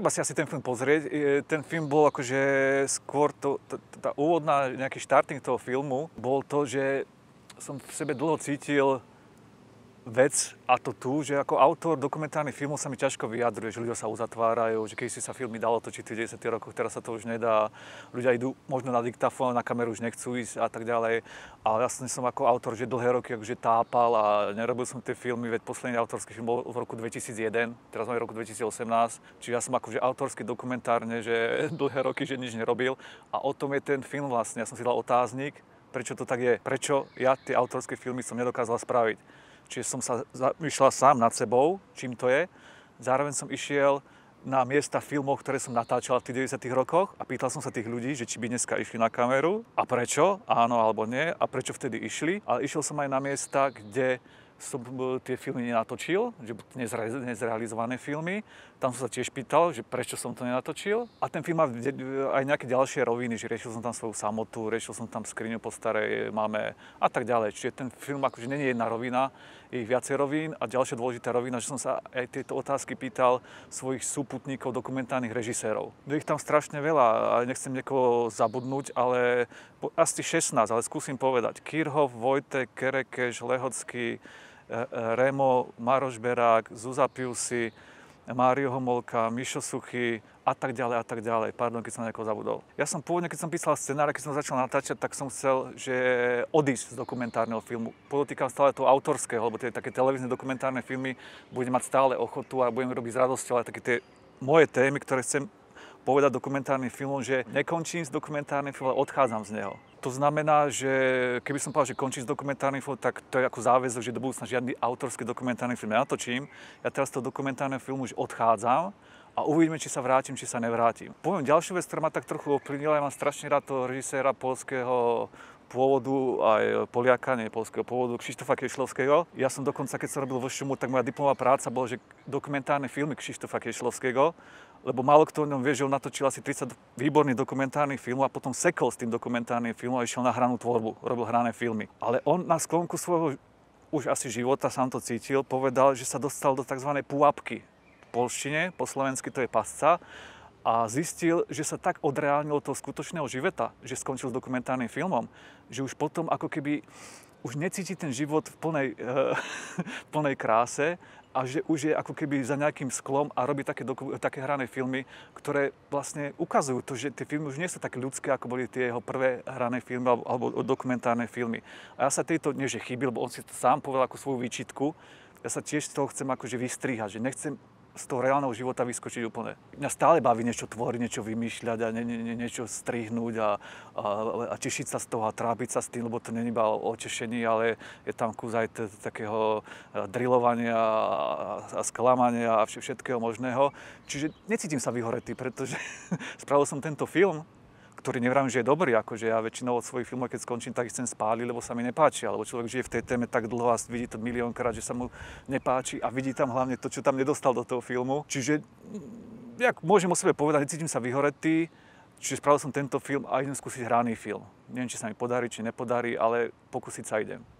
treba si asi ten film pozrieť. Ten film bol akože skôr, to, to, tá úvodná, nejaký štarting toho filmu, bol to, že som v sebe dlho cítil vec a to tu, že ako autor dokumentárnych filmov sa mi ťažko vyjadruje, že ľudia sa uzatvárajú, že keď si sa filmy dalo točiť v 90. rokoch, teraz sa to už nedá, ľudia idú možno na diktafón, na kameru už nechcú ísť a tak ďalej. Ale ja som, som ako autor, že dlhé roky akože tápal a nerobil som tie filmy, veď posledný autorský film bol v roku 2001, teraz máme roku 2018, čiže ja som akože autorský dokumentárne, že dlhé roky, že nič nerobil a o tom je ten film vlastne, ja som si dal otáznik, prečo to tak je, prečo ja tie autorské filmy som nedokázal spraviť Čiže som sa zamýšľal sám nad sebou, čím to je. Zároveň som išiel na miesta filmov, ktoré som natáčal v tých 90 rokoch a pýtal som sa tých ľudí, že či by dneska išli na kameru a prečo, áno alebo nie a prečo vtedy išli. Ale išiel som aj na miesta, kde som e, tie filmy nenatočil, že nezre, nezrealizované filmy. Tam som sa tiež pýtal, že prečo som to nenatočil. A ten film má e, aj nejaké ďalšie roviny, že riešil som tam svoju samotu, riešil som tam skriňu po starej mame a tak ďalej. Čiže ten film akože nie je jedna rovina, je ich viacej rovín. A ďalšia dôležitá rovina, že som sa aj tieto otázky pýtal svojich súputníkov, dokumentárnych režisérov. Je ich tam strašne veľa, nechcem niekoho zabudnúť, ale asi 16, ale skúsim povedať. Kirhov, Vojtek, Kerekeš, Lehocký, E, e, Remo, Maroš Berák, Zuza Piusi, Mário Homolka, Mišo Suchy a tak ďalej a tak ďalej. Pardon, keď som nejako zabudol. Ja som pôvodne, keď som písal scenár, keď som začal natáčať, tak som chcel, že odísť z dokumentárneho filmu. Podotýkam stále toho autorského, lebo tie také televízne dokumentárne filmy budem mať stále ochotu a budem robiť s radosťou, aj také tie moje témy, ktoré chcem povedať dokumentárnym filmom, že nekončím s dokumentárnym filmom, ale odchádzam z neho. To znamená, že keby som povedal, že končím s dokumentárnym filmom, tak to je ako záväzok, že do budúcna žiadny autorský dokumentárny film natočím. Ja teraz z toho dokumentárneho filmu už odchádzam a uvidíme, či sa vrátim, či sa nevrátim. Poviem ďalšiu vec, ktorá ma tak trochu ovplyvnila, ja mám strašne rád toho režiséra polského pôvodu, aj Poliaka, nie polského pôvodu, Krzysztofa Kiešlovského. Ja som dokonca, keď som robil vo Šumu, tak moja diplomová práca bola, že dokumentárne filmy Krzysztofa Kešlovského. lebo málo kto o ňom vie, že on natočil asi 30 výborných dokumentárnych filmov a potom sekol s tým dokumentárnym filmom a išiel na hranú tvorbu, robil hrané filmy. Ale on na sklonku svojho už asi života, sám to cítil, povedal, že sa dostal do tzv. puapky v polštine, po slovensky to je pasca, a zistil, že sa tak od toho skutočného života, že skončil s dokumentárnym filmom, že už potom ako keby už necíti ten život v plnej, eh, v plnej kráse a že už je ako keby za nejakým sklom a robí také, doku, také hrané filmy, ktoré vlastne ukazujú to, že tie filmy už nie sú také ľudské, ako boli tie jeho prvé hrané filmy alebo, alebo dokumentárne filmy. A ja sa tejto nie, že chybil, lebo on si to sám povedal ako svoju výčitku, ja sa tiež z toho chcem akože vystrihať, že nechcem z toho reálneho života vyskočiť úplne. Mňa stále baví niečo tvoriť, niečo vymýšľať a nie, nie, niečo strihnúť a, a, a tešiť sa z toho a trápiť sa s tým, lebo to není iba o tešení, ale je tam kus aj takého e, drilovania a sklamania a všetkého možného. Čiže necítim sa vyhoretý, pretože spravil som tento film, ktorý nevrám, že je dobrý, akože ja väčšinou od svojich filmov, keď skončím, tak ich chcem spáliť, lebo sa mi nepáči, alebo človek žije v tej téme tak dlho a vidí to miliónkrát, že sa mu nepáči a vidí tam hlavne to, čo tam nedostal do toho filmu. Čiže mm, ja môžem o sebe povedať, necítim sa vyhoretý, čiže spravil som tento film a idem skúsiť hraný film. Neviem, či sa mi podarí, či nepodarí, ale pokúsiť sa idem.